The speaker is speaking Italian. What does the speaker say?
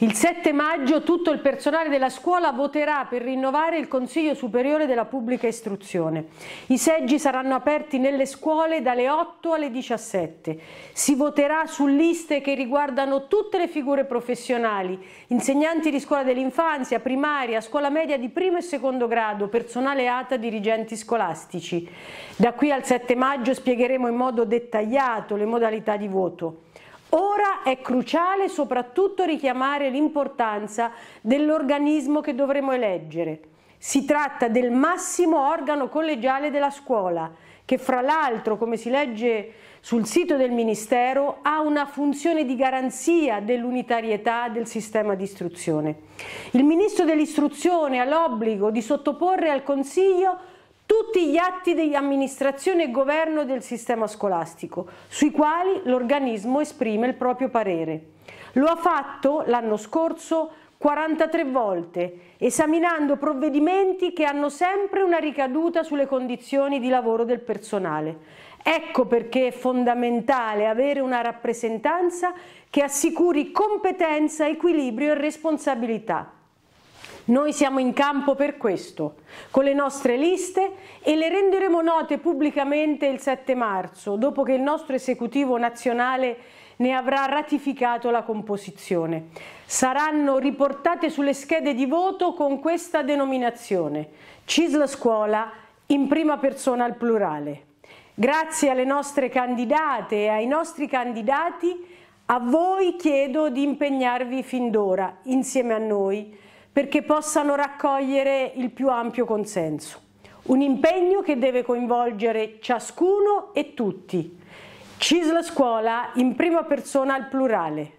Il 7 maggio tutto il personale della scuola voterà per rinnovare il Consiglio Superiore della Pubblica Istruzione. I seggi saranno aperti nelle scuole dalle 8 alle 17. Si voterà su liste che riguardano tutte le figure professionali, insegnanti di scuola dell'infanzia, primaria, scuola media di primo e secondo grado, personale ATA, dirigenti scolastici. Da qui al 7 maggio spiegheremo in modo dettagliato le modalità di voto. Ora è cruciale soprattutto richiamare l'importanza dell'organismo che dovremo eleggere. Si tratta del massimo organo collegiale della scuola, che fra l'altro, come si legge sul sito del Ministero, ha una funzione di garanzia dell'unitarietà del sistema di istruzione. Il Ministro dell'Istruzione ha l'obbligo di sottoporre al Consiglio tutti gli atti di amministrazione e governo del sistema scolastico, sui quali l'organismo esprime il proprio parere. Lo ha fatto l'anno scorso 43 volte, esaminando provvedimenti che hanno sempre una ricaduta sulle condizioni di lavoro del personale. Ecco perché è fondamentale avere una rappresentanza che assicuri competenza, equilibrio e responsabilità. Noi siamo in campo per questo, con le nostre liste e le renderemo note pubblicamente il 7 marzo, dopo che il nostro esecutivo nazionale ne avrà ratificato la composizione. Saranno riportate sulle schede di voto con questa denominazione, CISL Scuola in prima persona al plurale. Grazie alle nostre candidate e ai nostri candidati, a voi chiedo di impegnarvi fin d'ora, insieme a noi, perché possano raccogliere il più ampio consenso. Un impegno che deve coinvolgere ciascuno e tutti. CISL Scuola in prima persona al plurale.